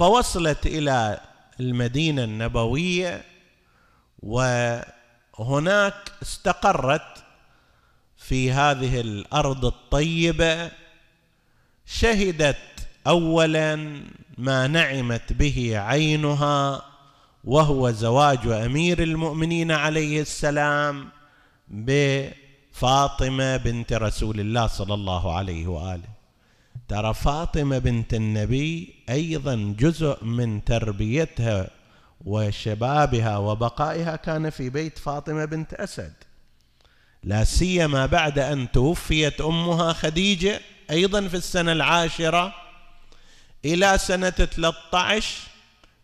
فوصلت الى المدينه النبويه وهناك استقرت في هذه الارض الطيبه شهدت اولا ما نعمت به عينها وهو زواج امير المؤمنين عليه السلام بفاطمه بنت رسول الله صلى الله عليه واله ترى فاطمه بنت النبي ايضا جزء من تربيتها وشبابها وبقائها كان في بيت فاطمه بنت اسد لا سيما بعد ان توفيت امها خديجه ايضا في السنه العاشره الى سنه 13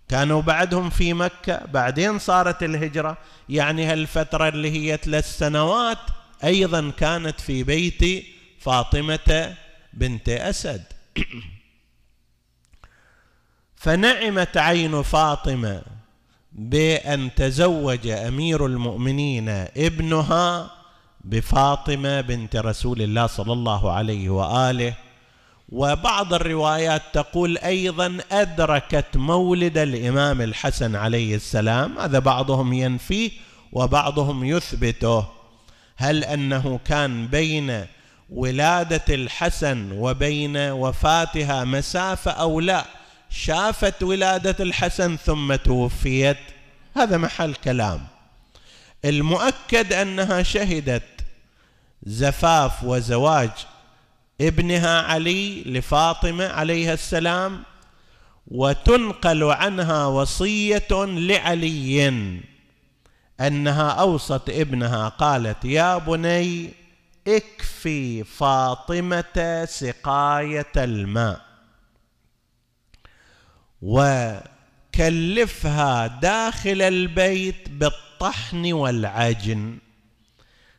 كانوا بعدهم في مكه بعدين صارت الهجره يعني هالفتره اللي هي ثلاث سنوات ايضا كانت في بيت فاطمه بنت أسد فنعمت عين فاطمة بأن تزوج أمير المؤمنين ابنها بفاطمة بنت رسول الله صلى الله عليه وآله وبعض الروايات تقول أيضا أدركت مولد الإمام الحسن عليه السلام هذا بعضهم ينفيه وبعضهم يثبته هل أنه كان بين ولاده الحسن وبين وفاتها مسافه او لا شافت ولاده الحسن ثم توفيت هذا محل كلام المؤكد انها شهدت زفاف وزواج ابنها علي لفاطمه عليها السلام وتنقل عنها وصيه لعلي انها اوصت ابنها قالت يا بني اكفي فاطمه سقايه الماء وكلفها داخل البيت بالطحن والعجن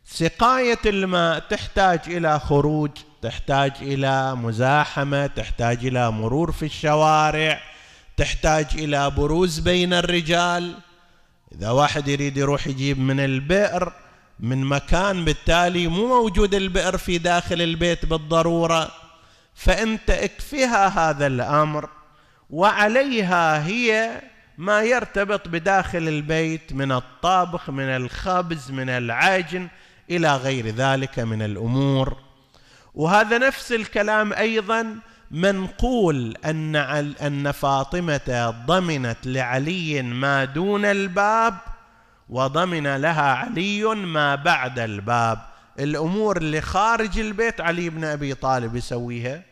سقايه الماء تحتاج الى خروج تحتاج الى مزاحمه تحتاج الى مرور في الشوارع تحتاج الى بروز بين الرجال اذا واحد يريد يروح يجيب من البئر من مكان بالتالي مو موجود البئر في داخل البيت بالضروره فانت اكفها هذا الامر وعليها هي ما يرتبط بداخل البيت من الطابخ من الخبز من العجن الى غير ذلك من الامور وهذا نفس الكلام ايضا منقول ان ان فاطمه ضمنت لعلي ما دون الباب وضمن لها علي ما بعد الباب الامور اللي خارج البيت علي بن ابي طالب يسويها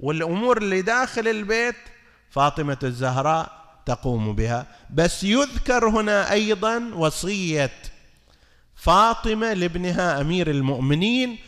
والامور اللي داخل البيت فاطمه الزهراء تقوم بها بس يذكر هنا ايضا وصيه فاطمه لابنها امير المؤمنين